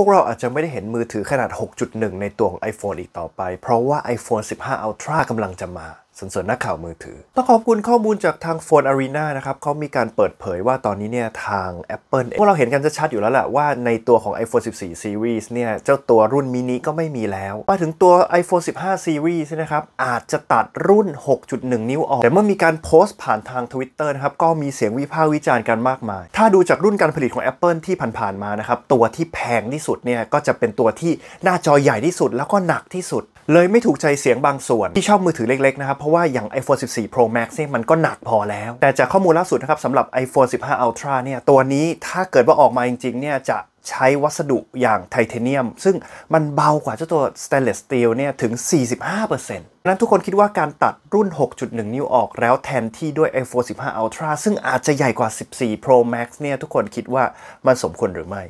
พวกเราอาจจะไม่ได้เห็นมือถือขนาด 6.1 ในตัวของ iPhone อีกต่อไป เพราะว่า iPhone 15 Ultra กำลังจะมาส่วนส่วนนักข่าวมือถือต้องขอบคุณข้อมูลจากทาง Phone Arena นะครับเขามีการเปิดเผยว่าตอนนี้เนี่ยทาง Apple พวกเราเห็นกันชัดอยู่แล้วแหละว่าในตัวของ iPhone 14 Series เนี่ยเจ้าตัวรุ่นมินิก็ไม่มีแล้วมาถึงตัว iPhone 15 Series นะครับอาจจะตัดรุ่น 6.1 นิ้วออก แต่เมื่อมีการโพสต์ผ่านทาง Twitter นะครับก็มีเสียงวิพากษ์วิจารณ์กันมากมาย ถ้าดูจากรุ่นการผลิตของ Apple ที่ผ่านๆมานะครับตัวที่แพงที่สุดเนี่ยก็จะเป็นตัวที่หน้าจอใหญ่ที่สุด แล้วก็หนักที่สุด เลยไม่ถูกใจเสียงบางส่วนที่ชอบมือถือเล็กๆนะครับราะว่าอย่าง iPhone 14 Pro Max นี่มันก็หนักพอแล้ว แต่จากข้อมูลล่าสุดนะครับสำหรับ iPhone 15 Ultra เนี่ยตัวนี้ถ้าเกิดว่าออกมาจริง ๆ เนี่ยจะใช้วัสดุอย่างไทเทเนียม ซึ่งมันเบากว่าเจ้าตัวสเตนเลสสตีลเนี่ยถึง 45%นั้นทุกคนคิดว่าการตัดรุ่น 6.1 นิ้วออกแล้วแทนที่ด้วย iPhone 15 Ultra ซึ่งอาจจะใหญ่กว่า 14 Pro Max เนี่ยทุกคนคิดว่ามันสมควรหรือไม่